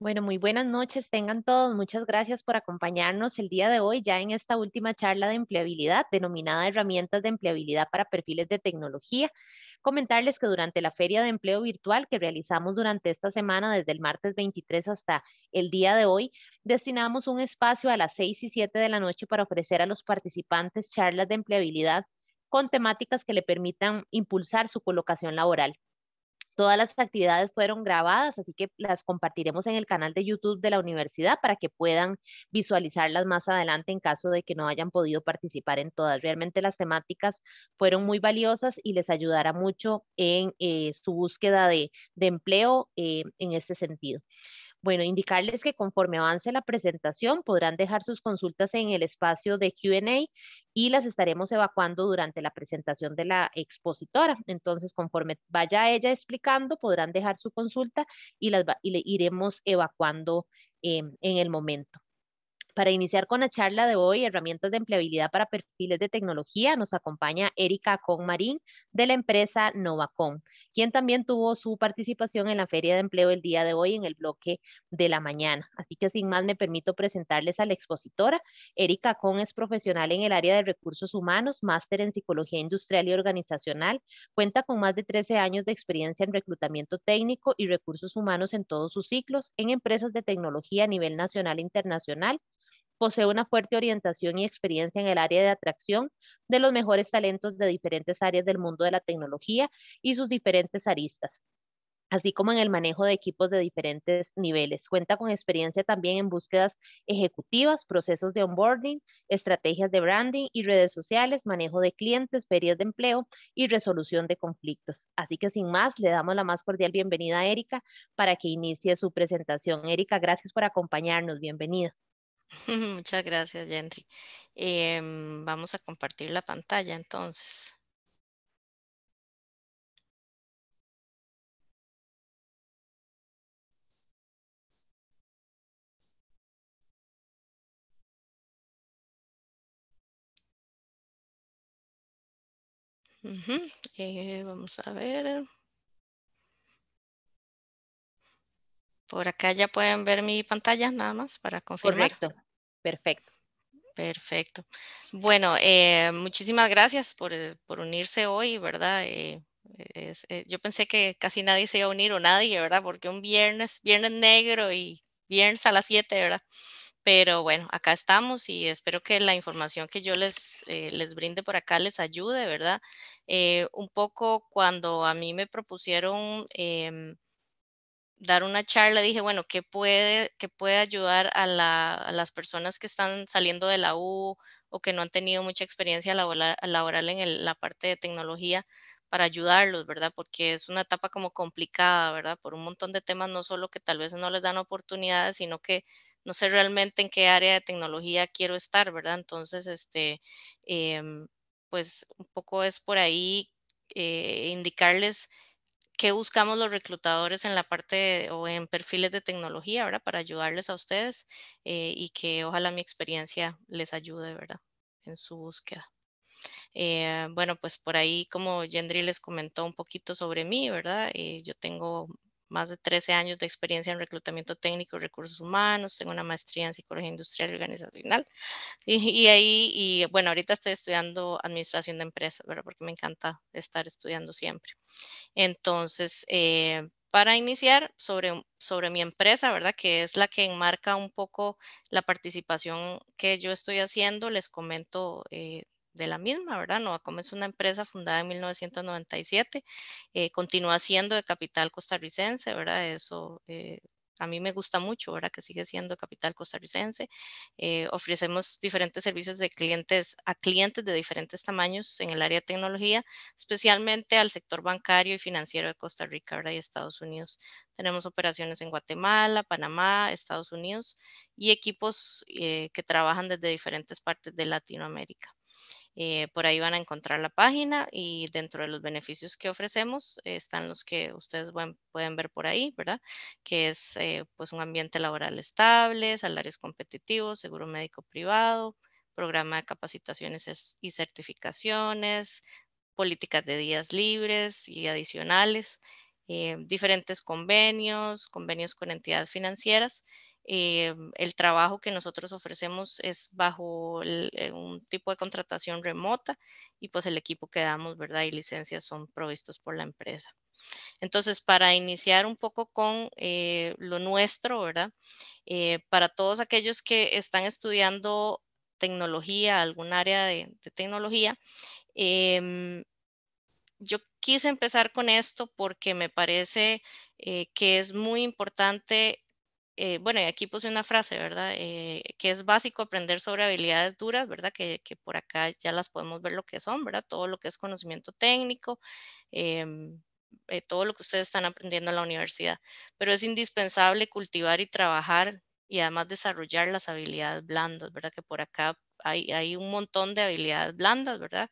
Bueno, muy buenas noches, tengan todos. Muchas gracias por acompañarnos el día de hoy ya en esta última charla de empleabilidad denominada Herramientas de Empleabilidad para Perfiles de Tecnología. Comentarles que durante la Feria de Empleo Virtual que realizamos durante esta semana, desde el martes 23 hasta el día de hoy, destinamos un espacio a las 6 y 7 de la noche para ofrecer a los participantes charlas de empleabilidad con temáticas que le permitan impulsar su colocación laboral. Todas las actividades fueron grabadas, así que las compartiremos en el canal de YouTube de la universidad para que puedan visualizarlas más adelante en caso de que no hayan podido participar en todas. Realmente las temáticas fueron muy valiosas y les ayudará mucho en eh, su búsqueda de, empleo eh, en este sentido. Bueno, indicarles que conforme avance la presentación podrán dejar sus consultas en el espacio de Q&A y las estaremos evacuando durante la presentación de la expositora. Entonces, conforme vaya ella explicando, podrán dejar su consulta y, las y le iremos evacuando eh, en el momento. Para iniciar con la charla de hoy, herramientas de empleabilidad para perfiles de tecnología, nos acompaña Erika Conmarín de la empresa Novacom quien también tuvo su participación en la Feria de Empleo el día de hoy en el bloque de la mañana. Así que sin más me permito presentarles a la expositora. Erika Con es profesional en el área de recursos humanos, máster en psicología industrial y organizacional, cuenta con más de 13 años de experiencia en reclutamiento técnico y recursos humanos en todos sus ciclos, en empresas de tecnología a nivel nacional e internacional, Posee una fuerte orientación y experiencia en el área de atracción de los mejores talentos de diferentes áreas del mundo de la tecnología y sus diferentes aristas así como en el manejo de equipos de diferentes niveles. Cuenta con experiencia también en búsquedas ejecutivas, procesos de onboarding, estrategias de branding y redes sociales, manejo de clientes, ferias de empleo y resolución de conflictos. Así que sin más, le damos la más cordial bienvenida a Erika para que inicie su presentación. Erika, gracias por acompañarnos. Bienvenida. Muchas gracias, Gentry. Em, vamos a compartir la pantalla entonces. Eh, vamos a ver. Por acá ya pueden ver mi pantalla nada más para confirmar. Correcto, perfecto. Perfecto. Bueno, eh, muchísimas gracias eh, por, unirse hoy, ¿verdad? Eh, yo pensé que casi nadie se iba a unir o nadie, ¿verdad? Porque un viernes, viernes negro y viernes a las 7, ¿verdad? Pero bueno, acá estamos y espero que la información que yo les, les brinde por acá les ayude, ¿verdad? un poco cuando a mí me propusieron em, dar una charla, dije, bueno, ¿qué puede, qué puede ayudar a, las personas que están saliendo de la U o que no han tenido mucha experiencia laboral, en la parte de tecnología para ayudarlos, ¿verdad? Porque es una etapa como complicada, ¿verdad? Por un montón de temas, no solo que tal vez no les dan oportunidades, sino que no sé realmente en qué área de tecnología quiero estar, ¿verdad? Entonces, este, em, pues un poco es por ahí eh, indicarles qué buscamos los reclutadores en la parte o en perfiles de tecnología, ¿verdad? Para ayudarles a ustedes eh, y que ojalá mi experiencia les ayude, ¿verdad? En su búsqueda. Eh, bueno, pues por ahí, como Yendri les comentó un poquito sobre mí, ¿verdad? Eh, yo tengo más de 13 años de experiencia en reclutamiento técnico y recursos humanos, tengo una maestría en psicología industrial y organizacional. Y, ahí, y bueno, ahorita estoy estudiando administración de empresas, ¿verdad? Porque me encanta estar estudiando siempre. Entonces, eh, para iniciar sobre, sobre mi empresa, ¿verdad? Que es la que enmarca un poco la participación que yo estoy haciendo, les comento eh, de la misma, ¿verdad? Novacom es una empresa fundada en 1997, eh, continúa siendo de capital costarricense, ¿verdad? Eso eh, a mí me gusta mucho, ¿verdad? Que sigue siendo capital costarricense. Eh, ofrecemos diferentes servicios de clientes a clientes de diferentes tamaños en el área de tecnología, especialmente al sector bancario y financiero de Costa Rica ¿verdad? y Estados Unidos. Tenemos operaciones en Guatemala, Panamá, Estados Unidos y equipos que trabajan desde diferentes partes de Latinoamérica. Eh, por ahí van a encontrar la página y dentro de los beneficios que ofrecemos están los que ustedes pueden ver por ahí, ¿verdad? Que es eh, pues un ambiente laboral estable, salarios competitivos, seguro médico privado, programa de capacitaciones y certificaciones, políticas de días libres y adicionales, eh, diferentes convenios, convenios con entidades financieras eh, el trabajo que nosotros ofrecemos es bajo eh, un tipo de contratación remota y pues el equipo que damos, ¿verdad? Y licencias son provistos por la empresa. Entonces, para iniciar un poco con eh, lo nuestro, ¿verdad? para todos aquellos que están estudiando tecnología, algún área de, de tecnología, em, yo quise empezar con esto porque me parece que es muy importante eh, bueno, y aquí puse una frase, ¿verdad? Eh, que es básico aprender sobre habilidades duras, ¿verdad? Que, por acá ya las podemos ver lo que son, ¿verdad? Todo lo que es conocimiento técnico, em, eh, todo lo que ustedes están aprendiendo en la universidad. Pero es indispensable cultivar y trabajar y además desarrollar las habilidades blandas, ¿verdad? Que por acá hay, un montón de habilidades blandas, ¿verdad?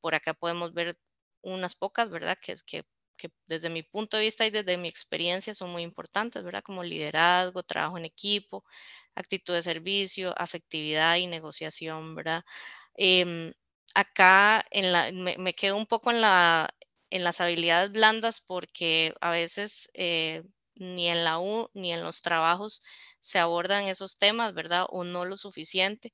por acá podemos ver unas pocas, ¿verdad? Que, que que desde mi punto de vista y desde mi experiencia son muy importantes, ¿verdad? Como liderazgo, trabajo en equipo, actitud de servicio, afectividad y negociación, ¿verdad? Em, acá me, quedo un poco en, en las habilidades blandas porque a veces eh, ni en la U ni en los trabajos se abordan esos temas, ¿verdad? O no lo suficiente.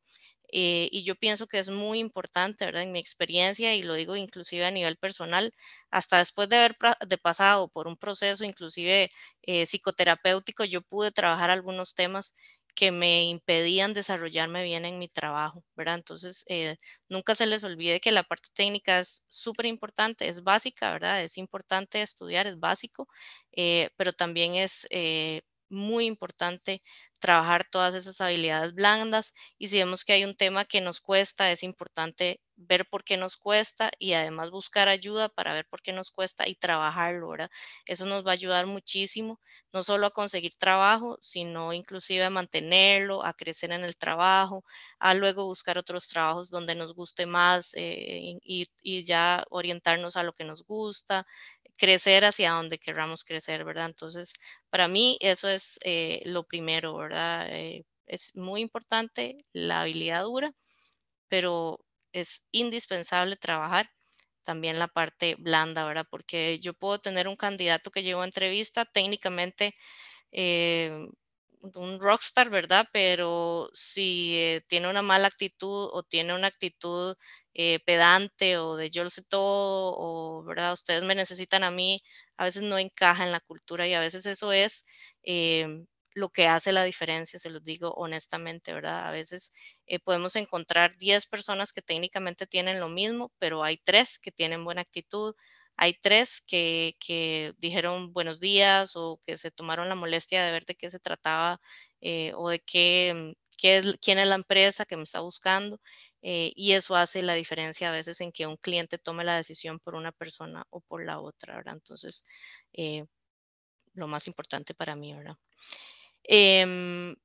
Eh, y yo pienso que es muy importante, ¿verdad? En mi experiencia, y lo digo inclusive a nivel personal, hasta después de haber de pasado por un proceso inclusive eh, psicoterapéutico, yo pude trabajar algunos temas que me impedían desarrollarme bien en mi trabajo, ¿verdad? Entonces, eh, nunca se les olvide que la parte técnica es súper importante, es básica, ¿verdad? Es importante estudiar, es básico, pero también es muy importante trabajar todas esas habilidades blandas y si vemos que hay un tema que nos cuesta, es importante ver por qué nos cuesta y además buscar ayuda para ver por qué nos cuesta y trabajarlo, ¿verdad? Eso nos va a ayudar muchísimo, no solo a conseguir trabajo, sino inclusive a mantenerlo, a crecer en el trabajo, a luego buscar otros trabajos donde nos guste más eh, y ya orientarnos a lo que nos gusta, crecer hacia donde querramos crecer, ¿verdad? Entonces, para mí eso es eh, lo primero, ¿verdad? Eh, es muy importante la habilidad dura, pero es indispensable trabajar también la parte blanda, ¿verdad? Porque yo puedo tener un candidato que llevo entrevista técnicamente eh, un rockstar, ¿verdad? Pero si eh, tiene una mala actitud o tiene una actitud eh, pedante o de yo lo sé todo, o, ¿verdad? Ustedes me necesitan a mí, a veces no encaja en la cultura y a veces eso es em, lo que hace la diferencia, se los digo honestamente, ¿verdad? A veces eh, podemos encontrar 10 personas que técnicamente tienen lo mismo, pero hay 3 que tienen buena actitud, hay tres que, dijeron buenos días o que se tomaron la molestia de ver de qué se trataba eh, o de qué, quién es la empresa que me está buscando. Eh, y eso hace la diferencia a veces en que un cliente tome la decisión por una persona o por la otra, ¿verdad? Entonces, eh, lo más importante para mí, ¿verdad? Em,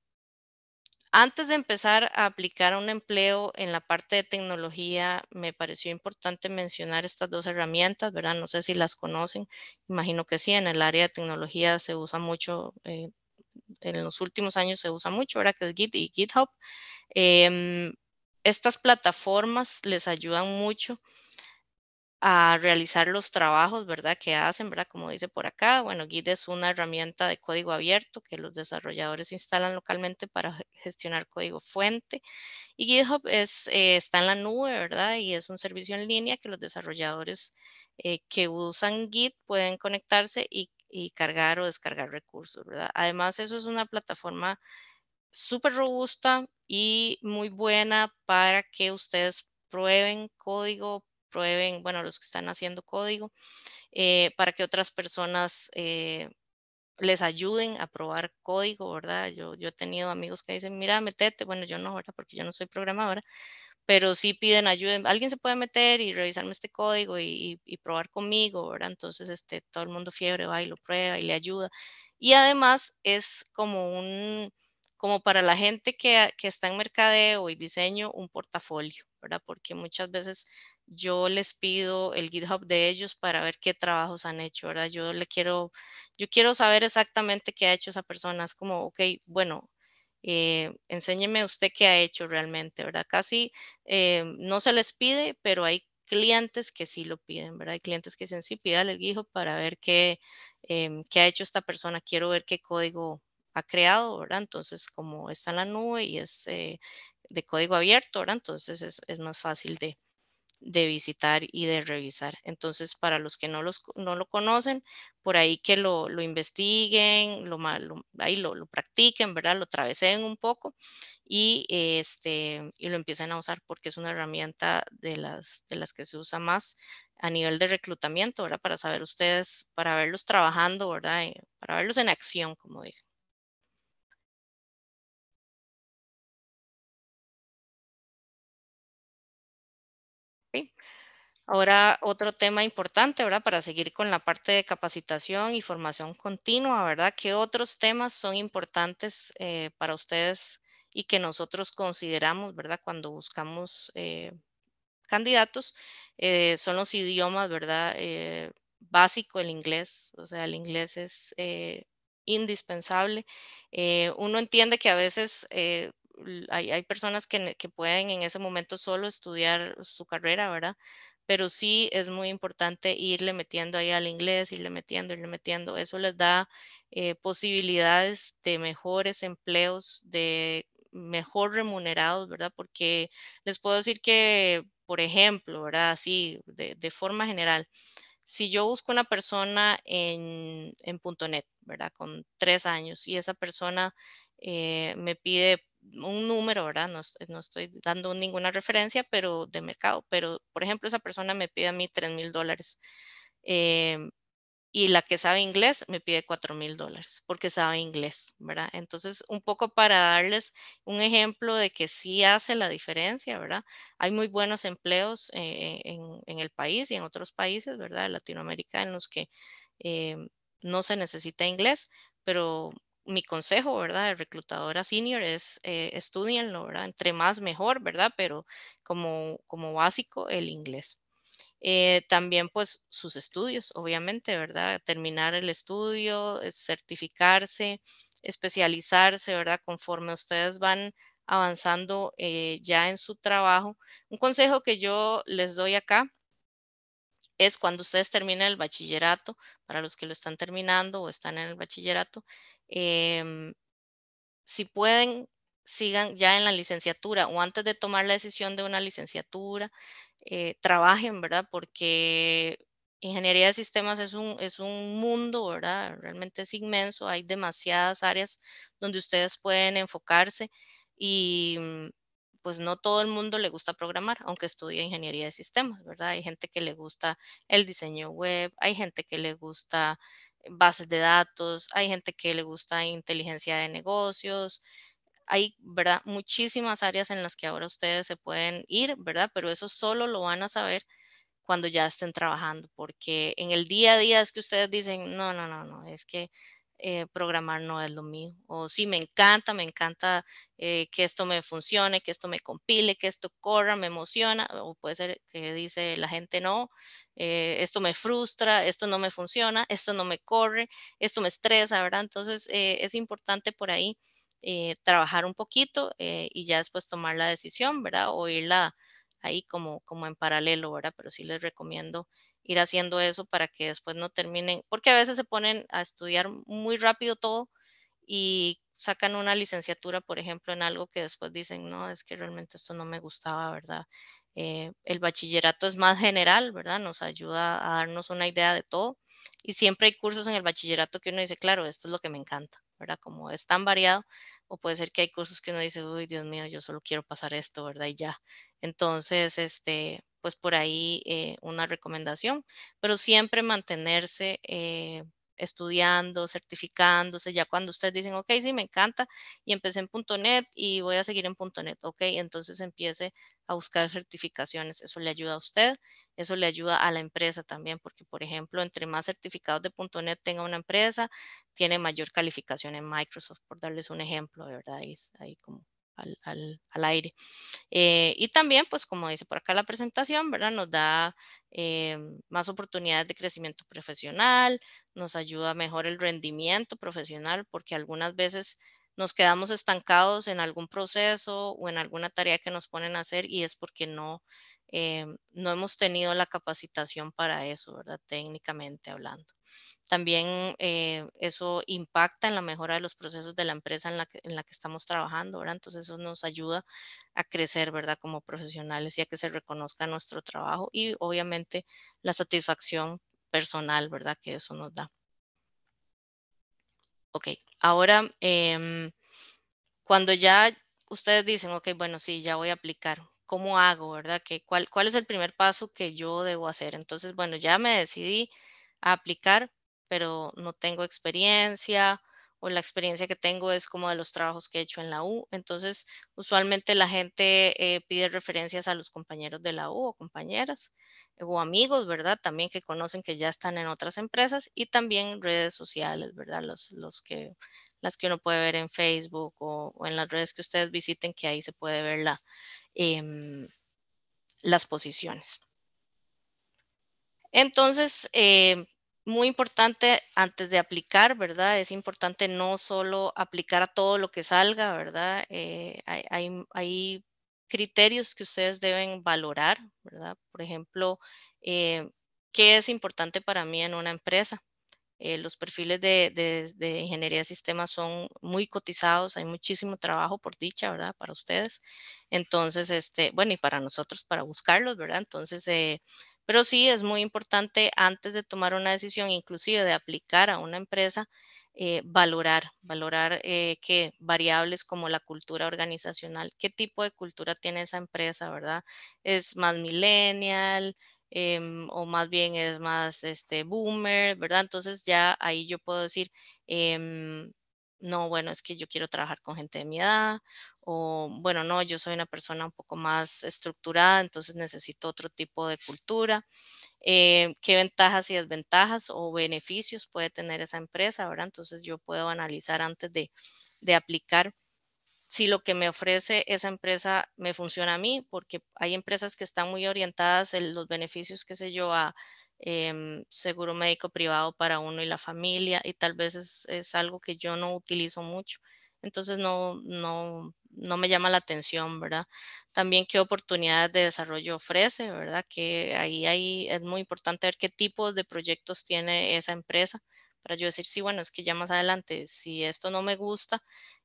antes de empezar a aplicar un empleo en la parte de tecnología, me pareció importante mencionar estas dos herramientas, ¿verdad? No sé si las conocen, imagino que sí, en el área de tecnología se usa mucho, eh, en los últimos años se usa mucho, ¿verdad? Que es Git y GitHub. Em, estas plataformas les ayudan mucho a realizar los trabajos, ¿verdad? Que hacen, ¿verdad? Como dice por acá, bueno, Git es una herramienta de código abierto que los desarrolladores instalan localmente para gestionar código fuente. Y GitHub es, eh, está en la nube, ¿verdad? Y es un servicio en línea que los desarrolladores eh, que usan Git pueden conectarse y, cargar o descargar recursos, ¿verdad? Además, eso es una plataforma súper robusta y muy buena para que ustedes prueben código prueben, bueno, los que están haciendo código, eh, para que otras personas eh, les ayuden a probar código, ¿verdad? Yo, yo he tenido amigos que dicen, mira, metete, bueno, yo no, ¿verdad? Porque yo no soy programadora, pero sí piden ayuda, alguien se puede meter y revisarme este código y, probar conmigo, ¿verdad? Entonces, este, todo el mundo fiebre va y lo prueba y le ayuda. Y además es como un, como para la gente que, que, está en mercadeo y diseño, un portafolio, ¿verdad? Porque muchas veces yo les pido el GitHub de ellos para ver qué trabajos han hecho, ¿verdad? Yo le quiero, yo quiero saber exactamente qué ha hecho esa persona. Es como, ok, bueno, eh, enséñeme usted qué ha hecho realmente, ¿verdad? Casi eh, no se les pide, pero hay clientes que sí lo piden, ¿verdad? Hay clientes que dicen, sí, pídale el GitHub para ver qué, em, ha hecho esta persona. Quiero ver qué código ha creado, ¿verdad? Entonces, como está en la nube y es eh, de código abierto, ¿verdad? Entonces es más fácil de, de visitar y de revisar. Entonces, para los que no, los, no lo conocen, por ahí que lo, investiguen, lo, ahí lo, practiquen, ¿verdad? Lo travesen un poco y, este, y lo empiecen a usar porque es una herramienta de las, de las que se usa más a nivel de reclutamiento, ahora Para saber ustedes, para verlos trabajando, ¿verdad? Eh, para verlos en acción, como dicen. Ahora, otro tema importante, ¿verdad? Para seguir con la parte de capacitación y formación continua, ¿verdad? ¿Qué otros temas son importantes eh, para ustedes y que nosotros consideramos, ¿verdad? Cuando buscamos eh, candidatos, eh, son los idiomas, ¿verdad? básico, el inglés, o sea, el inglés es indispensable. uno entiende que a veces hay, personas que, que, pueden en ese momento solo estudiar su carrera, ¿verdad? pero sí es muy importante irle metiendo ahí al inglés, irle metiendo, irle metiendo. Eso les da eh, posibilidades de mejores empleos, de mejor remunerados, ¿verdad? Porque les puedo decir que, por ejemplo, ¿verdad? Sí, de, forma general, si yo busco una persona en, en .NET, ¿verdad? Con tres años y esa persona eh, me pide un número, ¿verdad? No, no, estoy dando ninguna referencia, pero de mercado. Pero, por ejemplo, esa persona me pide a mí 3 mil dólares. Em, y la que sabe inglés me pide 4 mil dólares porque sabe inglés, ¿verdad? Entonces, un poco para darles un ejemplo de que sí hace la diferencia, ¿verdad? Hay muy buenos empleos eh, en, en, el país y en otros países, ¿verdad? De Latinoamérica en los que em, no se necesita inglés, pero mi consejo, ¿verdad? De reclutadora senior es eh, estudienlo, ¿verdad? Entre más mejor, ¿verdad? Pero como, como básico, el inglés. Eh, también pues sus estudios, obviamente, ¿verdad? Terminar el estudio, eh, certificarse, especializarse, ¿verdad? Conforme ustedes van avanzando eh, ya en su trabajo. Un consejo que yo les doy acá es cuando ustedes terminen el bachillerato, para los que lo están terminando o están en el bachillerato, Em, si pueden, sigan ya en la licenciatura o antes de tomar la decisión de una licenciatura, eh, trabajen, ¿verdad? Porque ingeniería de sistemas es un, es un mundo, ¿verdad? Realmente es inmenso, hay demasiadas áreas donde ustedes pueden enfocarse y mm, pues no todo el mundo le gusta programar, aunque estudie ingeniería de sistemas, ¿verdad? Hay gente que le gusta el diseño web, hay gente que le gusta bases de datos, hay gente que le gusta inteligencia de negocios, hay, ¿verdad? Muchísimas áreas en las que ahora ustedes se pueden ir, ¿verdad? Pero eso solo lo van a saber cuando ya estén trabajando, porque en el día a día es que ustedes dicen, no, no, no, no, es que eh, programar no es lo mío. O sí, me encanta, me encanta eh, que esto me funcione, que esto me compile, que esto corra, me emociona. O puede ser que dice la gente no, eh, esto me frustra, esto no me funciona, esto no me corre, esto me estresa, ¿verdad? Entonces es importante por ahí trabajar un poquito y ya después tomar la decisión, ¿verdad? O irla ahí como, como en paralelo, ¿verdad? Pero sí les recomiendo ir haciendo eso para que después no terminen, porque a veces se ponen a estudiar muy rápido todo y sacan una licenciatura, por ejemplo, en algo que después dicen, no, es que realmente esto no me gustaba, ¿verdad? Eh, el bachillerato es más general, ¿verdad? Nos ayuda a darnos una idea de todo. Y siempre hay cursos en el bachillerato que uno dice, claro, esto es lo que me encanta, ¿verdad? Como es tan variado, o puede ser que hay cursos que uno dice, uy, Dios mío, yo solo quiero pasar esto, ¿verdad? Y ya. Entonces, este, pues por ahí eh, una recomendación, pero siempre mantenerse eh, estudiando, certificándose, ya cuando ustedes dicen, ok, sí, me encanta, y empecé en .NET y voy a seguir en .NET, ok, entonces empiece a buscar certificaciones, eso le ayuda a usted, eso le ayuda a la empresa también, porque por ejemplo, entre más certificados de .NET tenga una empresa, tiene mayor calificación en Microsoft, por darles un ejemplo, de verdad, Es ahí como al, aire. Eh, y también, pues como dice por acá la presentación, ¿verdad? Nos da eh, más oportunidades de crecimiento profesional, nos ayuda a mejorar el rendimiento profesional, porque algunas veces nos quedamos estancados en algún proceso o en alguna tarea que nos ponen a hacer y es porque no Em, no hemos tenido la capacitación para eso, ¿verdad? Técnicamente hablando. También eh, eso impacta en la mejora de los procesos de la empresa en la, que, estamos trabajando, ¿verdad? Entonces eso nos ayuda a crecer, ¿verdad? Como profesionales y a que se reconozca nuestro trabajo y obviamente la satisfacción personal, ¿verdad? Que eso nos da. Ok, ahora em, cuando ya ustedes dicen, ok, bueno, sí, ya voy a aplicar, ¿cómo hago, verdad? ¿Qué, cuál, ¿Cuál es el primer paso que yo debo hacer? Entonces, bueno, ya me decidí a aplicar, pero no tengo experiencia o la experiencia que tengo es como de los trabajos que he hecho en la U. Entonces, usualmente la gente eh, pide referencias a los compañeros de la U o compañeras eh, o amigos, ¿verdad? También que conocen que ya están en otras empresas y también redes sociales, ¿verdad? Los, los que, las que uno puede ver en Facebook o, o en las redes que ustedes visiten, que ahí se puede ver la, Em, las posiciones. Entonces, em, muy importante antes de aplicar, ¿verdad? Es importante no solo aplicar a todo lo que salga, ¿verdad? Eh, hay, criterios que ustedes deben valorar, ¿verdad? Por ejemplo, em, ¿qué es importante para mí en una empresa? Eh, los perfiles de, ingeniería de sistemas son muy cotizados, hay muchísimo trabajo por dicha, ¿verdad? Para ustedes. Entonces, este, bueno, y para nosotros, para buscarlos, ¿verdad? Entonces, eh, pero sí es muy importante antes de tomar una decisión, inclusive de aplicar a una empresa, eh, valorar, valorar qué variables como la cultura organizacional, qué tipo de cultura tiene esa empresa, ¿verdad? Es más millennial, Em, o más bien es más este, boomer, ¿verdad? Entonces ya ahí yo puedo decir, em, no, bueno, es que yo quiero trabajar con gente de mi edad, o bueno, no, yo soy una persona un poco más estructurada, entonces necesito otro tipo de cultura. Eh, ¿Qué ventajas y desventajas o beneficios puede tener esa empresa, ¿verdad? Entonces yo puedo analizar antes de, de aplicar si lo que me ofrece esa empresa me funciona a mí, porque hay empresas que están muy orientadas en los beneficios, qué sé yo, a em, seguro médico privado para uno y la familia, y tal vez es, es algo que yo no utilizo mucho. Entonces no, no, no, me llama la atención, ¿verdad? También qué oportunidades de desarrollo ofrece, ¿verdad? Que ahí, ahí es muy importante ver qué tipos de proyectos tiene esa empresa para yo decir, sí, bueno, es que ya más adelante, si esto no me gusta,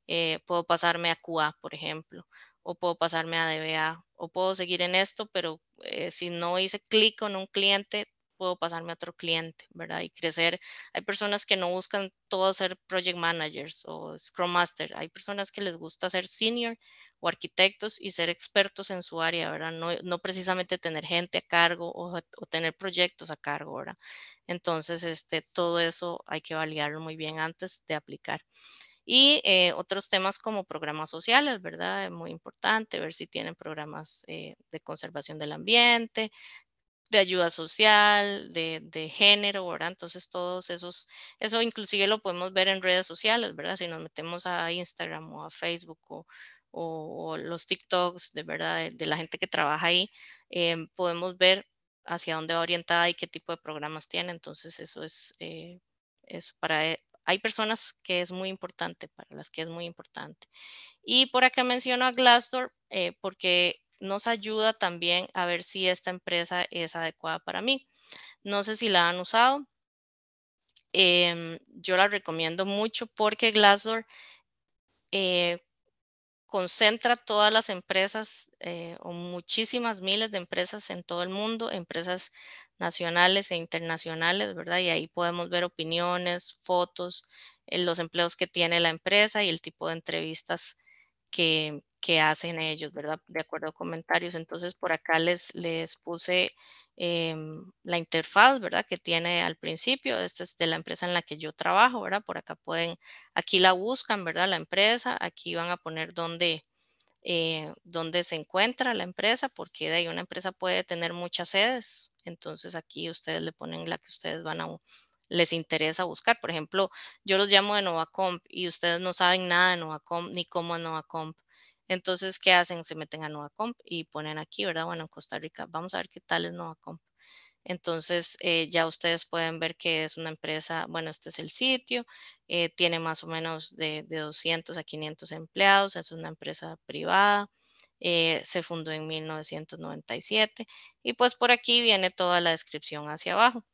eh, puedo pasarme a QA, por ejemplo, o puedo pasarme a DBA, o puedo seguir en esto, pero eh, si no hice clic con un cliente, puedo pasarme a otro cliente, ¿verdad? Y crecer. Hay personas que no buscan todo ser project managers o scrum master. Hay personas que les gusta ser senior o arquitectos y ser expertos en su área, ¿verdad? No, precisamente tener gente a cargo o, tener proyectos a cargo, ¿verdad? Entonces, este, todo eso hay que validarlo muy bien antes de aplicar. Y eh, otros temas como programas sociales, ¿verdad? Es muy importante ver si tienen programas eh, de conservación del ambiente, de ayuda social, de, de, género, ¿verdad? Entonces todos esos, eso inclusive lo podemos ver en redes sociales, ¿verdad? Si nos metemos a Instagram o a Facebook o, o, los TikToks, de verdad, de, la gente que trabaja ahí, em, podemos ver hacia dónde va orientada y qué tipo de programas tiene. Entonces eso es, eh, es para, hay personas que es muy importante, para las que es muy importante. Y por acá menciono a Glassdoor eh, porque nos ayuda también a ver si esta empresa es adecuada para mí. No sé si la han usado. Em, yo la recomiendo mucho porque Glassdoor eh, concentra todas las empresas eh, o muchísimas miles de empresas en todo el mundo, empresas nacionales e internacionales, ¿verdad? Y ahí podemos ver opiniones, fotos, eh, los empleos que tiene la empresa y el tipo de entrevistas que, que hacen ellos, ¿verdad? De acuerdo a comentarios. Entonces, por acá les, les puse em, la interfaz, ¿verdad? Que tiene al principio. Esta es de la empresa en la que yo trabajo, ¿verdad? Por acá pueden, aquí la buscan, ¿verdad? La empresa, aquí van a poner dónde, eh, dónde se encuentra la empresa, porque de ahí una empresa puede tener muchas sedes. Entonces, aquí ustedes le ponen la que ustedes van a les interesa buscar. Por ejemplo, yo los llamo de Novacomp y ustedes no saben nada de Novacomp ni cómo es Novacomp. Entonces, ¿qué hacen? Se meten a Nueva Comp y ponen aquí, ¿verdad? Bueno, en Costa Rica, vamos a ver qué tal es Nueva Comp. Entonces, eh, ya ustedes pueden ver que es una empresa, bueno, este es el sitio, eh, tiene más o menos de, 200 a 500 empleados, es una empresa privada, eh, se fundó en 1997 y pues por aquí viene toda la descripción hacia abajo.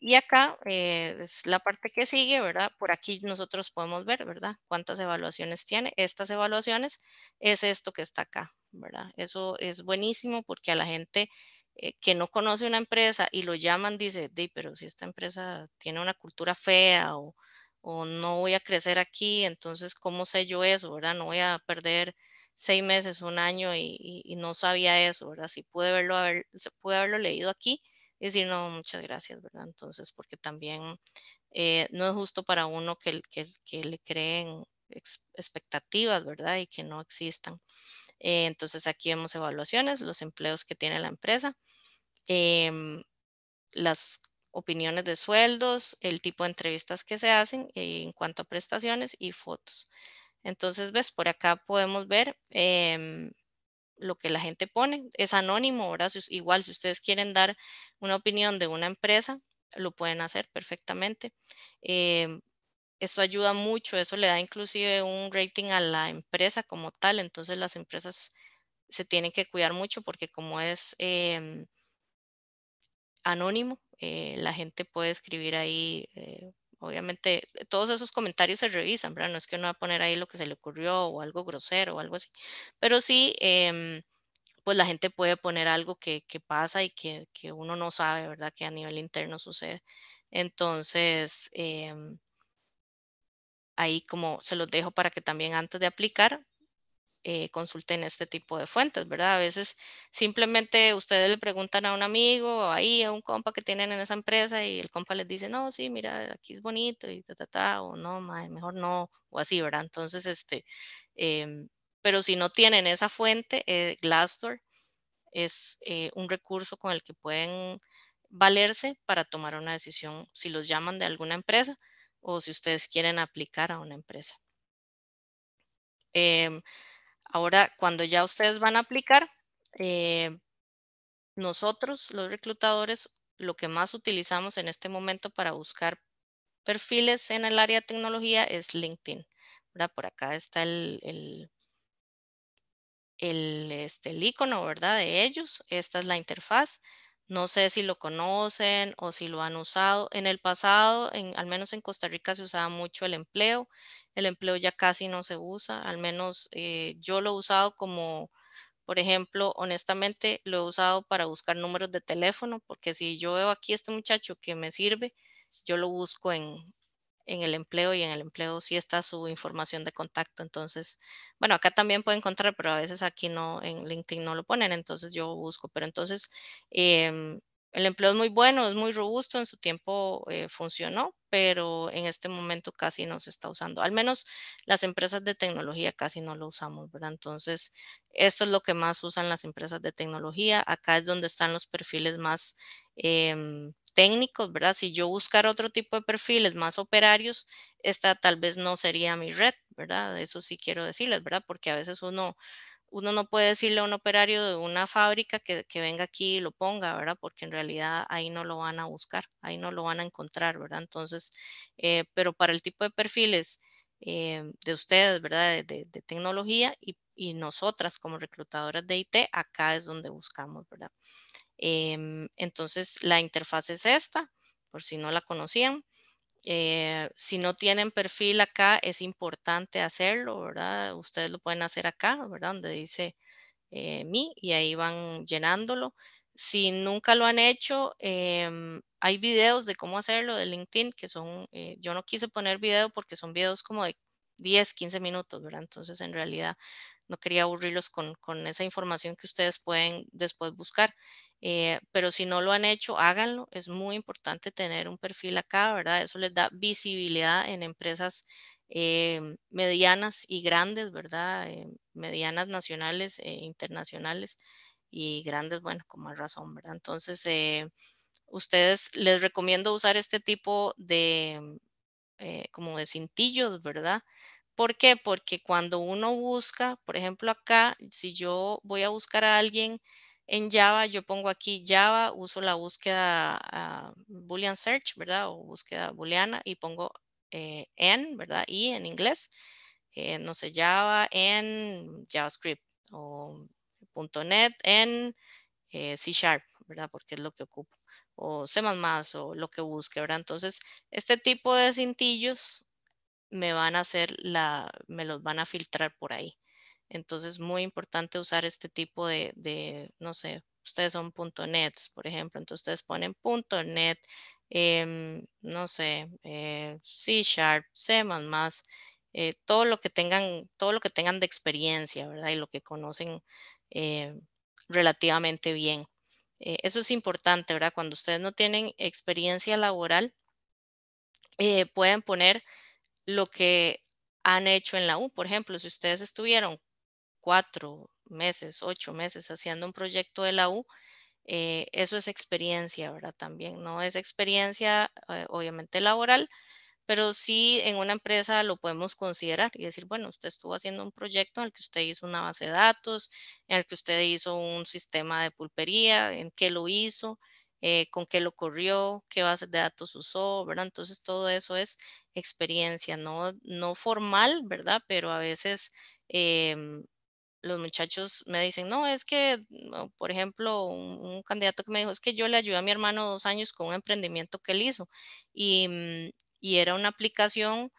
Y acá eh, es la parte que sigue, ¿verdad? Por aquí nosotros podemos ver, ¿verdad? Cuántas evaluaciones tiene. Estas evaluaciones es esto que está acá, ¿verdad? Eso es buenísimo porque a la gente eh, que no conoce una empresa y lo llaman, dice, Di, pero si esta empresa tiene una cultura fea o, no voy a crecer aquí, entonces, ¿cómo sé yo eso, verdad? No voy a perder seis meses, un año y, no sabía eso, ¿verdad? Si pude, verlo, pude haberlo leído aquí y decir, no, muchas gracias, ¿verdad? Entonces, porque también eh, no es justo para uno que, le creen expectativas, ¿verdad? Y que no existan. Eh, entonces, aquí vemos evaluaciones, los empleos que tiene la empresa, em, las opiniones de sueldos, el tipo de entrevistas que se hacen eh, en cuanto a prestaciones y fotos. Entonces, ves, por acá podemos ver em, lo que la gente pone. Es anónimo, ahora igual, si ustedes quieren dar una opinión de una empresa, lo pueden hacer perfectamente. Em, eso ayuda mucho, eso le da inclusive un rating a la empresa como tal, entonces las empresas se tienen que cuidar mucho porque como es em, anónimo, eh, la gente puede escribir ahí eh, Obviamente, eh, todos esos comentarios se revisan, ¿verdad? No es que uno va a poner ahí lo que se le ocurrió o algo grosero o algo así, pero sí, em, pues la gente puede poner algo que, pasa y que, que, uno no sabe, ¿verdad? Que a nivel interno sucede. Entonces, em, ahí como se los dejo para que también antes de aplicar eh, consulten este tipo de fuentes, ¿verdad? A veces simplemente ustedes le preguntan a un amigo, o ahí, a un compa que tienen en esa empresa y el compa les dice, no, sí, mira, aquí es bonito y ta, ta, ta, o no, mejor no, o así, ¿verdad? Entonces, este, em, pero si no tienen esa fuente, eh, Glassdoor es eh, un recurso con el que pueden valerse para tomar una decisión si los llaman de alguna empresa o si ustedes quieren aplicar a una empresa. Em, Ahora, cuando ya ustedes van a aplicar, eh, nosotros, los reclutadores, lo que más utilizamos en este momento para buscar perfiles en el área de tecnología es LinkedIn. Por acá está el, el, este, el icono ¿verdad? de ellos. Esta es la interfaz. No sé si lo conocen o si lo han usado. En el pasado, en, al menos en Costa Rica, se usaba mucho el empleo el empleo ya casi no se usa, al menos eh, yo lo he usado como, por ejemplo, honestamente lo he usado para buscar números de teléfono, porque si yo veo aquí este muchacho que me sirve, yo lo busco en, en el empleo y en el empleo sí está su información de contacto. Entonces, bueno, acá también puede encontrar, pero a veces aquí no, en LinkedIn no lo ponen, entonces yo busco. Pero entonces, em, el empleo es muy bueno, es muy robusto, en su tiempo eh, funcionó, pero en este momento casi no se está usando. Al menos las empresas de tecnología casi no lo usamos, ¿verdad? Entonces, esto es lo que más usan las empresas de tecnología. Acá es donde están los perfiles más em, técnicos, ¿verdad? Si yo buscar otro tipo de perfiles más operarios, esta tal vez no sería mi red, ¿verdad? Eso sí quiero decirles, ¿verdad? Porque a veces uno uno no puede decirle a un operario de una fábrica que, venga aquí y lo ponga, ¿verdad? Porque en realidad ahí no lo van a buscar, ahí no lo van a encontrar, ¿verdad? Entonces, eh, pero para el tipo de perfiles eh, de ustedes, ¿verdad? De, tecnología y, nosotras como reclutadoras de IT, acá es donde buscamos, ¿verdad? Em, entonces, la interfaz es esta, por si no la conocían. Eh, si no tienen perfil acá, es importante hacerlo, ¿verdad? Ustedes lo pueden hacer acá, ¿verdad? Donde dice eh, mí y ahí van llenándolo. Si nunca lo han hecho, em, hay videos de cómo hacerlo de LinkedIn que son, eh, yo no quise poner video porque son videos como de 10, 15 minutos, ¿verdad? Entonces, en realidad no quería aburrirlos con, esa información que ustedes pueden después buscar. Eh, pero si no lo han hecho, háganlo. Es muy importante tener un perfil acá, ¿verdad? Eso les da visibilidad en empresas eh, medianas y grandes, ¿verdad? Eh, medianas nacionales e internacionales y grandes, bueno, como más razón, ¿verdad? Entonces, ustedes les recomiendo usar este tipo de, como de cintillos, ¿verdad? ¿Por qué? Porque cuando uno busca, por ejemplo acá, si yo voy a buscar a alguien en Java, yo pongo aquí Java, uso la búsqueda ah, Boolean Search, ¿verdad? O búsqueda booleana y pongo eh, en, ¿verdad? Y en inglés, eh, no sé, Java en JavaScript o .NET en eh, C Sharp, ¿verdad? Porque es lo que ocupo o C++ o lo que busque, ¿verdad? Entonces, este tipo de cintillos me van a hacer la, me los van a filtrar por ahí. Entonces, muy importante usar este tipo de, no sé, ustedes son .net, por ejemplo, entonces ustedes ponen .net, em, no sé, eh, C Sharp, C++, eh, todo lo que tengan, todo lo que tengan de experiencia, ¿verdad? Y lo que conocen eh, relativamente bien. eso es importante, ¿verdad? Cuando ustedes no tienen experiencia laboral, pueden poner lo que han hecho en la U. Por ejemplo, si ustedes estuvieron cuatro meses, ocho meses haciendo un proyecto de la U, eh, eso es experiencia, ¿verdad? También no es experiencia, eh, obviamente, laboral, pero sí en una empresa lo podemos considerar y decir, bueno, usted estuvo haciendo un proyecto en el que usted hizo una base de datos, en el que usted hizo un sistema de pulpería, en qué lo hizo, eh, con qué lo corrió, qué bases de datos usó, ¿verdad? Entonces todo eso es experiencia, no, no formal, ¿verdad? Pero a veces em, los muchachos me dicen, no, es que, por ejemplo, un, candidato que me dijo, es que yo le ayudé a mi hermano dos años con un emprendimiento que él hizo y mm, era una aplicación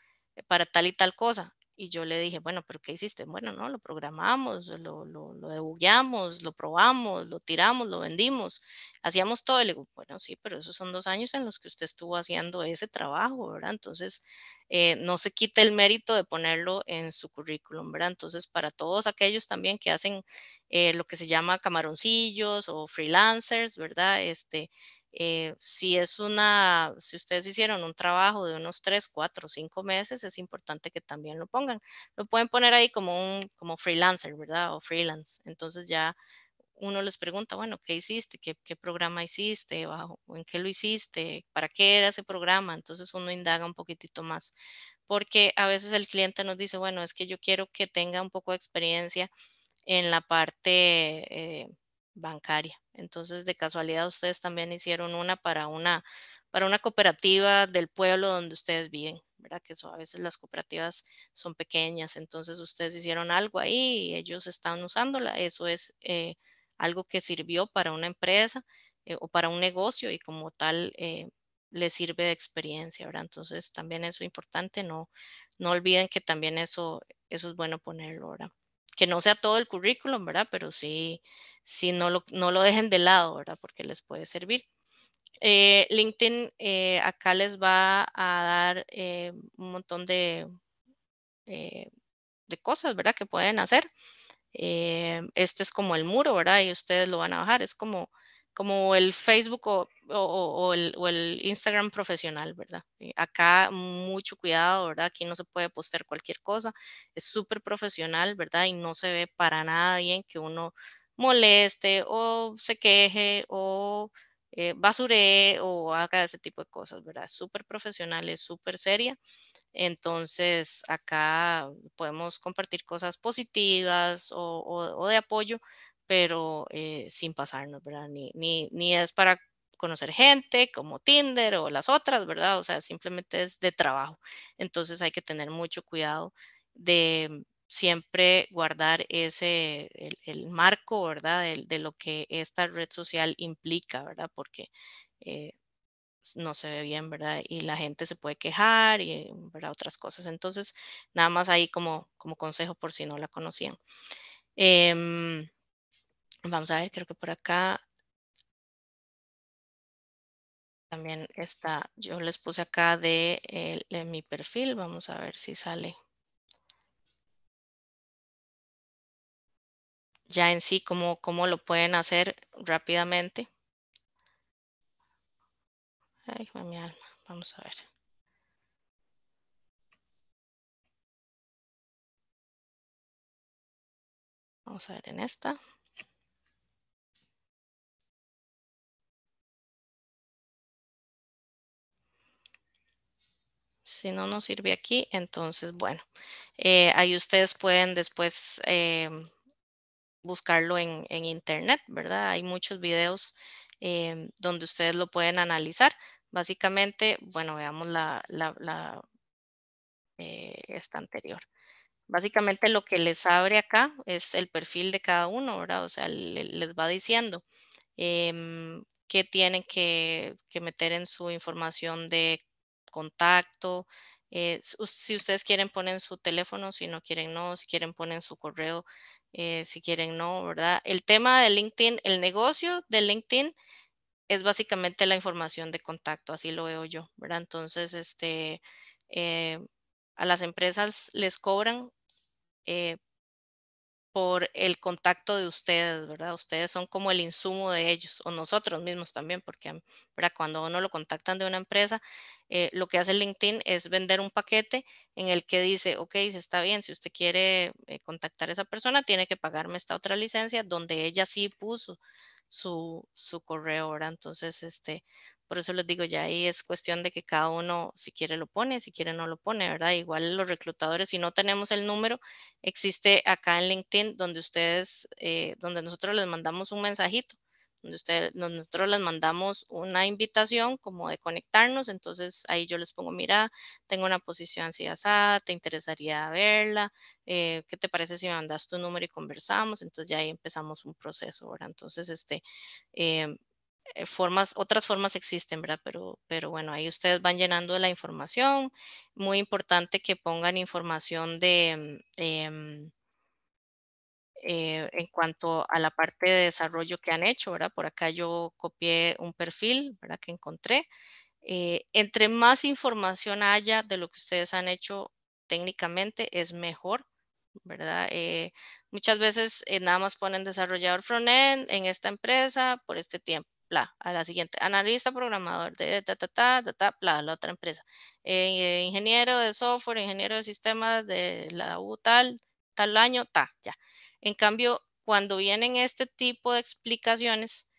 para tal y tal cosa. Y yo le dije, bueno, pero ¿qué hiciste? Bueno, no, lo programamos, lo, lo, lo debugueamos, lo probamos, lo tiramos, lo vendimos, hacíamos todo. Y le digo, bueno, sí, pero esos son dos años en los que usted estuvo haciendo ese trabajo, ¿verdad? Entonces, eh, no se quita el mérito de ponerlo en su currículum, ¿verdad? Entonces, para todos aquellos también que hacen eh, lo que se llama camaroncillos o freelancers, ¿verdad? Este, eh, si es una, si ustedes hicieron un trabajo de unos 3, 4, 5 meses, es importante que también lo pongan. Lo pueden poner ahí como un, como freelancer, ¿verdad? O freelance. Entonces ya uno les pregunta, bueno, ¿qué hiciste? ¿Qué, programa hiciste? ¿En qué lo hiciste? ¿Para qué era ese programa? Entonces uno indaga un poquitito más. Porque a veces el cliente nos dice, bueno, es que yo quiero que tenga un poco de experiencia en la parte... Eh, bancaria. Entonces, de casualidad, ustedes también hicieron una para una, para una cooperativa del pueblo donde ustedes viven, ¿verdad? Que eso, a veces las cooperativas son pequeñas, entonces ustedes hicieron algo ahí y ellos están usándola. Eso es eh, algo que sirvió para una empresa eh, o para un negocio y como tal eh, le sirve de experiencia, ¿verdad? Entonces, también eso es importante, no, no olviden que también eso, eso es bueno ponerlo, ¿verdad? Que no sea todo el currículum, ¿verdad? Pero sí si no lo, no lo dejen de lado, ¿verdad? Porque les puede servir. Eh, LinkedIn eh, acá les va a dar eh, un montón de, de, cosas, ¿verdad? Que pueden hacer. este es como el muro, ¿verdad? Y ustedes lo van a bajar. Es como, como el Facebook o, el, Instagram profesional, ¿verdad? Acá mucho cuidado, ¿verdad? Aquí no se puede postear cualquier cosa. Es súper profesional, ¿verdad? Y no se ve para nada bien que uno moleste o se queje o eh, basuree o haga ese tipo de cosas, ¿verdad? Súper profesional, es súper seria. Entonces, acá podemos compartir cosas positivas o, o, de apoyo, pero eh, sin pasarnos, ¿verdad? Ni, ni, ni es para conocer gente como Tinder o las otras, ¿verdad? O sea, simplemente es de trabajo. Entonces hay que tener mucho cuidado de siempre guardar ese, el, marco, ¿verdad? De, lo que esta red social implica, ¿verdad? Porque eh, no se ve bien, ¿verdad? Y la gente se puede quejar y eh, ¿verdad? otras cosas. Entonces, nada más ahí como, como consejo por si no la conocían. Em, vamos a ver, creo que por acá también está, yo les puse acá de mi perfil, vamos a ver si sale. ya en sí cómo, cómo lo pueden hacer rápidamente. alma, vamos a ver. Vamos a ver en esta. Si no nos sirve aquí, entonces, bueno, eh, ahí ustedes pueden después em, buscarlo en, internet, ¿verdad? Hay muchos videos em, donde ustedes lo pueden analizar. Básicamente, bueno, veamos la, la, eh, esta anterior. Básicamente lo que les abre acá es el perfil de cada uno, ¿verdad? O sea, les va diciendo em, qué tienen que, que, meter en su información de contacto. Eh, si ustedes quieren ponen su teléfono, si no quieren no, si quieren ponen su correo, eh, si quieren, ¿no? ¿Verdad? El tema de LinkedIn, el negocio de LinkedIn es básicamente la información de contacto, así lo veo yo, ¿verdad? Entonces, este, eh, a las empresas les cobran eh, por el contacto de ustedes, ¿verdad? Ustedes son como el insumo de ellos, o nosotros mismos también, porque ¿verdad? cuando uno lo contactan de una empresa, eh, lo que hace LinkedIn es vender un paquete en el que dice, ok, está bien, si usted quiere eh, contactar a esa persona, tiene que pagarme esta otra licencia donde ella sí puso su, correo, ¿verdad? Entonces, este, por eso les digo, ya ahí es cuestión de que cada uno, si quiere lo pone, si quiere no lo pone, ¿verdad? Igual los reclutadores, si no tenemos el número, existe acá en LinkedIn donde ustedes, eh, donde nosotros les mandamos un mensajito donde, nosotros les mandamos una invitación como de conectarnos, entonces ahí yo les pongo, mira, tengo una posición así asada, te interesaría verla, eh, ¿qué te parece si me mandas tu número y conversamos? Entonces ya ahí empezamos un proceso, ¿verdad? Entonces, este, em, eh, formas, otras formas existen, ¿verdad? Pero, pero bueno, ahí ustedes van llenando la información. Muy importante que pongan información de... de em, eh, en cuanto a la parte de desarrollo que han hecho, ¿verdad? Por acá yo copié un perfil, ¿verdad? Que encontré. Eh, entre más información haya de lo que ustedes han hecho técnicamente, es mejor, ¿verdad? Eh, muchas veces nada más ponen desarrollador front-end en esta empresa por este tiempo. Bla, a la siguiente, analista programador de ta, ta, ta, ta, bla, la otra empresa, ingeniero de software, ingeniero de sistemas de la U tal, tal año, ta, ya. En cambio, cuando vienen este tipo de explicaciones,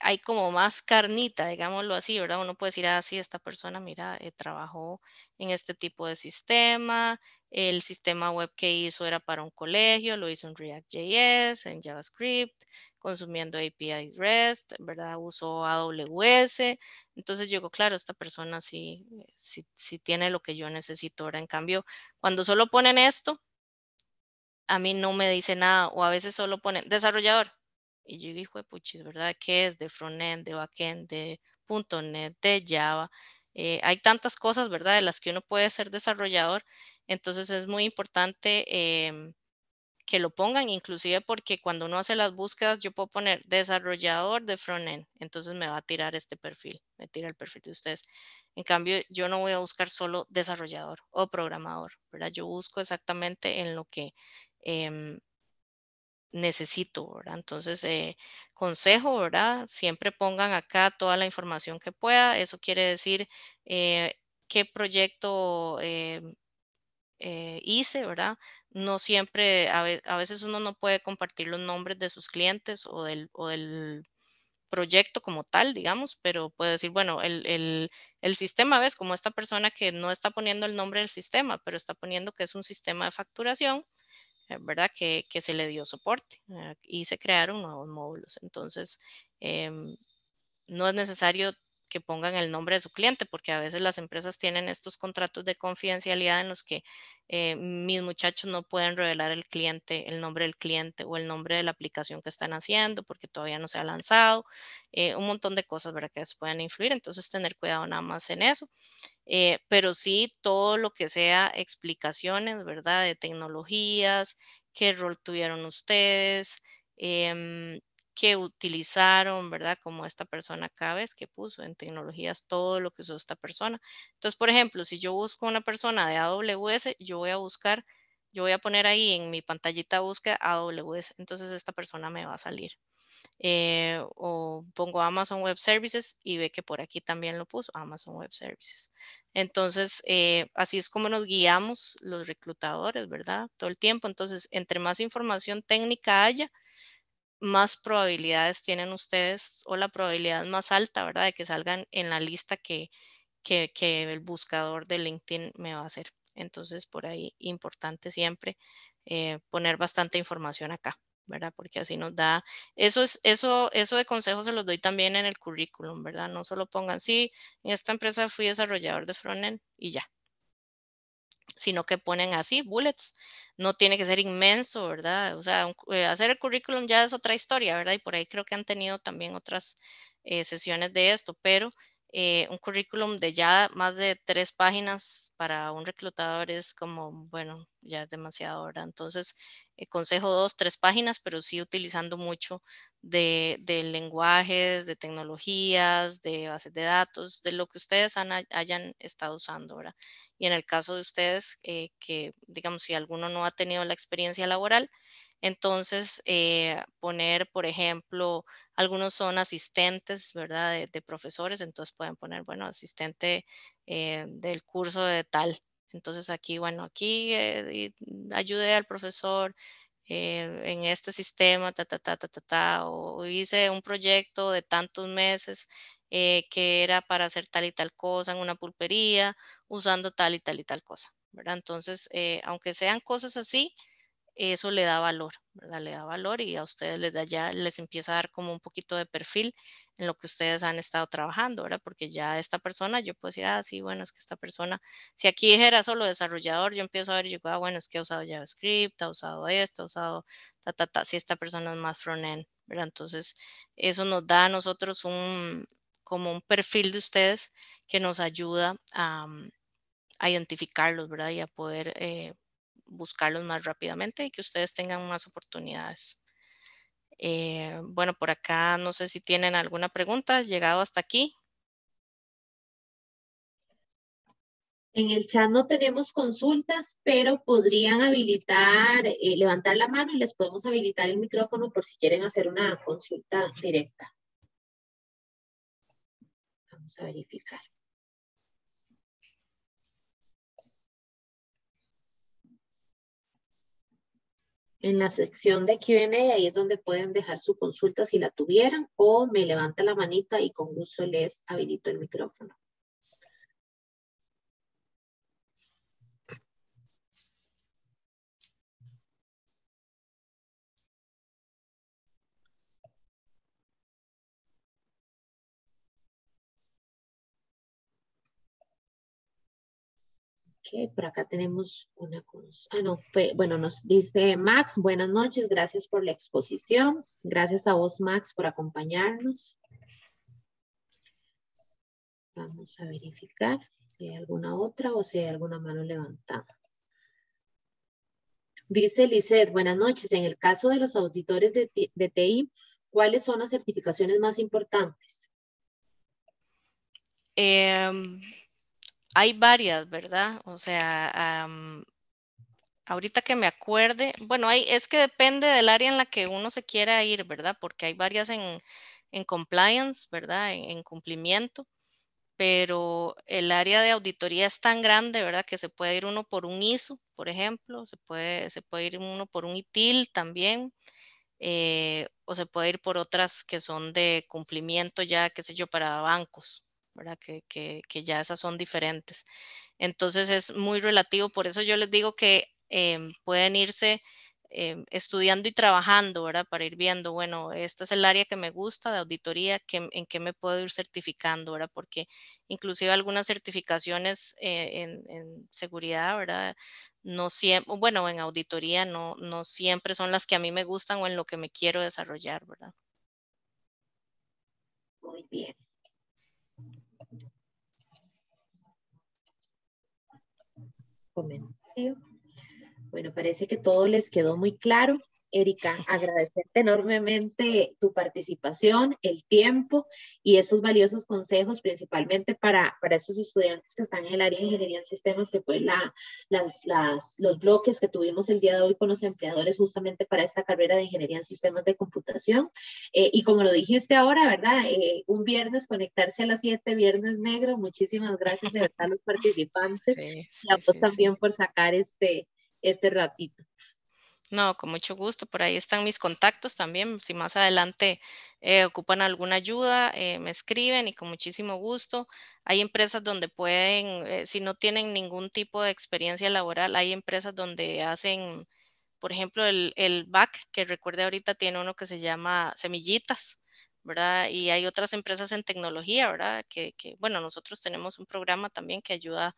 hay como más carnita, digámoslo así, ¿verdad? Uno puede decir, ah, sí, esta persona, mira, eh, trabajó en este tipo de sistema, el sistema web que hizo era para un colegio, lo hizo en React.js, en JavaScript, consumiendo API REST, ¿verdad? Usó AWS. Entonces digo, claro, esta persona sí, eh, sí, sí tiene lo que yo necesito. Ahora, en cambio, cuando solo ponen esto, a mí no me dice nada o a veces solo pone desarrollador. Y yo digo, puchis, ¿verdad? ¿Qué es de frontend, de backend, de .NET, de Java? Eh, hay tantas cosas, ¿verdad? De las que uno puede ser desarrollador. Entonces es muy importante em, que lo pongan, inclusive porque cuando uno hace las búsquedas, yo puedo poner desarrollador de frontend. Entonces me va a tirar este perfil, me tira el perfil de ustedes. En cambio, yo no voy a buscar solo desarrollador o programador, ¿verdad? Yo busco exactamente en lo que Em, necesito, ¿verdad? Entonces, eh, consejo, ¿verdad? Siempre pongan acá toda la información que pueda. Eso quiere decir eh, qué proyecto eh, hice, ¿verdad? No siempre, a, veces uno no puede compartir los nombres de sus clientes o del, proyecto como tal, digamos, pero puede decir, bueno, el, el, el, sistema, ves, como esta persona que no está poniendo el nombre del sistema, pero está poniendo que es un sistema de facturación, eh, ¿verdad? Que, se le dio soporte ah, y se crearon nuevos módulos. Entonces, em, no es necesario que pongan el nombre de su cliente, porque a veces las empresas tienen estos contratos de confidencialidad en los que eh, mis muchachos no pueden revelar el cliente, el nombre del cliente o el nombre de la aplicación que están haciendo porque todavía no se ha lanzado, eh, un montón de cosas ¿verdad? que se pueden influir, entonces tener cuidado nada más en eso. Eh, pero sí todo lo que sea explicaciones, ¿verdad? De tecnologías, qué rol tuvieron ustedes, eh, que utilizaron, ¿verdad? Como esta persona cada que puso en tecnologías todo lo que usó esta persona. Entonces, por ejemplo, si yo busco una persona de AWS, yo voy a buscar, yo voy a poner ahí en mi pantallita búsqueda AWS, entonces esta persona me va a salir. Eh, o pongo Amazon Web Services y ve que por aquí también lo puso Amazon Web Services. Entonces, eh, así es como nos guiamos los reclutadores, ¿verdad? Todo el tiempo. Entonces, entre más información técnica haya, más probabilidades tienen ustedes o la probabilidad más alta, ¿verdad? De que salgan en la lista que, que, el buscador de LinkedIn me va a hacer. Entonces, por ahí importante siempre eh, poner bastante información acá, ¿verdad? Porque así nos da, eso es, eso, eso de consejos se los doy también en el currículum, ¿verdad? No solo pongan, sí, en esta empresa fui desarrollador de frontend y ya, sino que ponen así, bullets. No tiene que ser inmenso, ¿verdad? O sea, eh, hacer el currículum ya es otra historia, ¿verdad? Y por ahí creo que han tenido también otras eh, sesiones de esto, pero eh, un currículum de ya más de tres páginas para un reclutador es como, bueno, ya es demasiado, ¿verdad? Entonces, consejo dos, tres páginas, pero sí utilizando mucho de, lenguajes, de tecnologías, de bases de datos, de lo que ustedes hayan estado usando, ¿verdad? Y en el caso de ustedes, eh, que digamos, si alguno no ha tenido la experiencia laboral, entonces eh, poner, por ejemplo, algunos son asistentes, ¿verdad? De, de profesores, entonces pueden poner, bueno, asistente eh, del curso de tal, entonces aquí, bueno, aquí eh, ayudé al profesor eh, en este sistema, ta, ta, ta, ta, ta, o hice un proyecto de tantos meses eh, que era para hacer tal y tal cosa en una pulpería usando tal y tal y tal cosa, ¿verdad? Entonces, aunque sean cosas así, eso le da valor, ¿verdad? Le da valor y a ustedes les da ya, les empieza a dar como un poquito de perfil en lo que ustedes han estado trabajando, ¿verdad? Porque ya esta persona, yo puedo decir, ah, sí, bueno, es que esta persona, si aquí era solo desarrollador, yo empiezo a ver, yo ah, bueno, es que ha usado JavaScript, ha usado esto, ha usado ta, ta, ta, si esta persona es más front-end, ¿verdad? Entonces, eso nos da a nosotros un, como un perfil de ustedes que nos ayuda a, identificarlos, ¿verdad? Y a poder... Eh, buscarlos más rápidamente y que ustedes tengan más oportunidades. Eh, bueno, por acá no sé si tienen alguna pregunta, llegado hasta aquí. En el chat no tenemos consultas, pero podrían habilitar, eh, levantar la mano y les podemos habilitar el micrófono por si quieren hacer una consulta directa. Vamos a verificar. en la sección de Q&A, ahí es donde pueden dejar su consulta si la tuvieran o me levanta la manita y con gusto les habilito el micrófono. Ok, por acá tenemos una cosa. Ah, no, bueno, nos dice Max, buenas noches, gracias por la exposición. Gracias a vos, Max, por acompañarnos. Vamos a verificar si hay alguna otra o si hay alguna mano levantada. Dice Lizeth, buenas noches. En el caso de los auditores de, TI, ¿cuáles son las certificaciones más importantes? Em, hay varias, ¿verdad? O sea, ahorita que me acuerde, bueno, es que depende del área en la que uno se quiera ir, ¿verdad? Porque hay varias en, compliance, ¿verdad? En, cumplimiento, pero el área de auditoría es tan grande, ¿verdad? Que se puede ir uno por un ISO, por ejemplo, se puede, se puede ir uno por un ITIL también. Eh, o se puede ir por otras que son de cumplimiento ya, qué sé yo, para bancos, que, ya esas son diferentes. Entonces es muy relativo, por eso yo les digo que em, pueden irse em, estudiando y trabajando, Para ir viendo, bueno, esta es el área que me gusta de auditoría, que, en qué me puedo ir certificando, Porque inclusive algunas certificaciones eh, en, seguridad, No siempre, bueno, en auditoría no, no siempre son las que a mí me gustan o en lo que me quiero desarrollar, Muy bien. comentario. Bueno, parece que todo les quedó muy claro. Erika, agradecerte enormemente tu participación, el tiempo y esos valiosos consejos, principalmente para, para esos estudiantes que están en el área de ingeniería en sistemas, que fue las, los bloques que tuvimos el día de hoy con los empleadores justamente para esta carrera de ingeniería en sistemas de computación. Eh, y como lo dijiste ahora, ¿verdad? Eh, un viernes conectarse a las 7, viernes negro. Muchísimas gracias de verdad a los participantes sí, y a también por sacar este, este ratito. No, con mucho gusto. Por ahí están mis contactos también. Si más adelante eh, ocupan alguna ayuda, eh, me escriben y con muchísimo gusto. Hay empresas donde pueden, eh, si no tienen ningún tipo de experiencia laboral, hay empresas donde hacen, por ejemplo, el, el BAC, que recuerde ahorita tiene uno que se llama Semillitas. ¿verdad? Y hay otras empresas en tecnología, ¿verdad? Que, que, bueno, nosotros tenemos un programa también que ayuda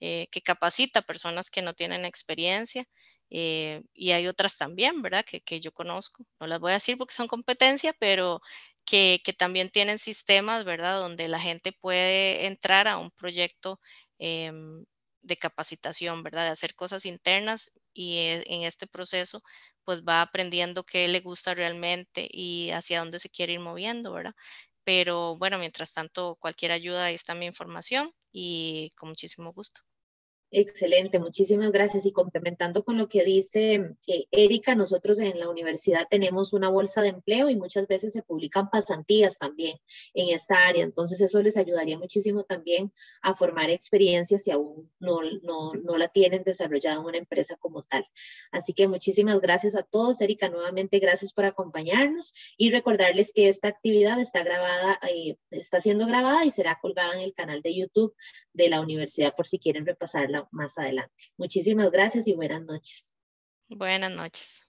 eh, que capacita personas que no tienen experiencia eh, y hay otras también, ¿verdad? Que, yo conozco. No las voy a decir porque son competencia, pero que, también tienen sistemas, ¿verdad? Donde la gente puede entrar a un proyecto em, de capacitación, ¿verdad? De hacer cosas internas y e, en este proceso pues va aprendiendo qué le gusta realmente y hacia dónde se quiere ir moviendo, ¿verdad? Pero bueno, mientras tanto, cualquier ayuda, ahí está mi información y con muchísimo gusto. Excelente, muchísimas gracias. Y complementando con lo que dice eh, Erika, nosotros en la universidad tenemos una bolsa de empleo y muchas veces se publican pasantías también en esta área. Entonces eso les ayudaría muchísimo también a formar experiencias si aún no, no, la tienen desarrollada en una empresa como tal. Así que muchísimas gracias a todos. Erika, nuevamente gracias por acompañarnos y recordarles que esta actividad está grabada, eh, está siendo grabada y será colgada en el canal de YouTube de la universidad por si quieren repasarla más adelante. Muchísimas gracias y buenas noches. Buenas noches.